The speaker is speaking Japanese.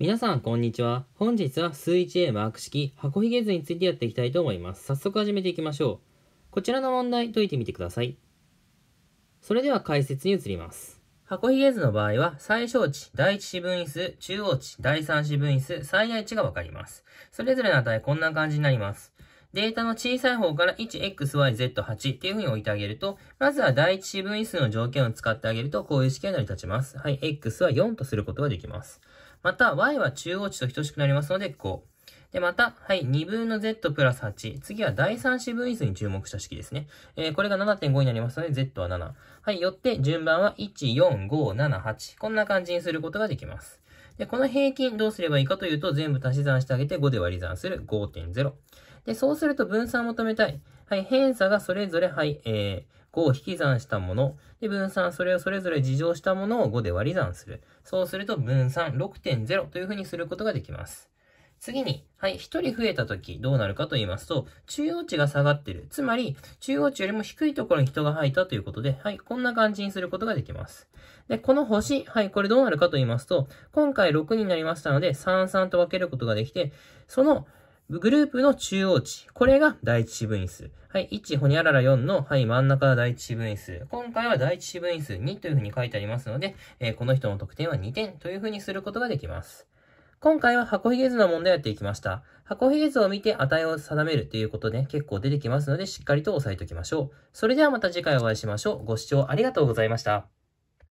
皆さん、こんにちは。本日は数値 a マーク式箱ひげ図についてやっていきたいと思います。早速始めていきましょう。こちらの問題解いてみてください。それでは解説に移ります。箱ひげ図の場合は、最小値、第一四分位数、中央値、第三四分位数、最大値がわかります。それぞれの値こんな感じになります。データの小さい方から 1xyz8 っていう風に置いてあげると、まずは第一四分位数の条件を使ってあげると、こういう式が成り立ちます。はい、x は4とすることができます。また、y は中央値と等しくなりますので、5。で、また、はい、2分の z プラス8。次は第3四分位数に注目した式ですね。えー、これが7.5になりますので、z は7。はい、よって順番は1、4、5、7、8。こんな感じにすることができます。で、この平均どうすればいいかというと、全部足し算してあげて5で割り算する5.0。で、そうすると分散を求めたい。はい、偏差がそれぞれ、はい、えー、を引き算したもの、で、分散、それをそれぞれ事乗したものを5で割り算する。そうすると分散6.0というふうにすることができます。次に、はい、1人増えた時どうなるかと言いますと、中央値が下がってる。つまり、中央値よりも低いところに人が入ったということで、はい、こんな感じにすることができます。で、この星、はい、これどうなるかと言いますと、今回6になりましたので、33と分けることができて、そのグループの中央値。これが第一四分位数。はい。1、ほにゃらら4の、はい、真ん中は第一四分位数。今回は第一四分位数2というふうに書いてありますので、えー、この人の得点は2点というふうにすることができます。今回は箱ひげ図の問題をやっていきました。箱ひげ図を見て値を定めるということで結構出てきますのでしっかりと押さえておきましょう。それではまた次回お会いしましょう。ご視聴ありがとうございました。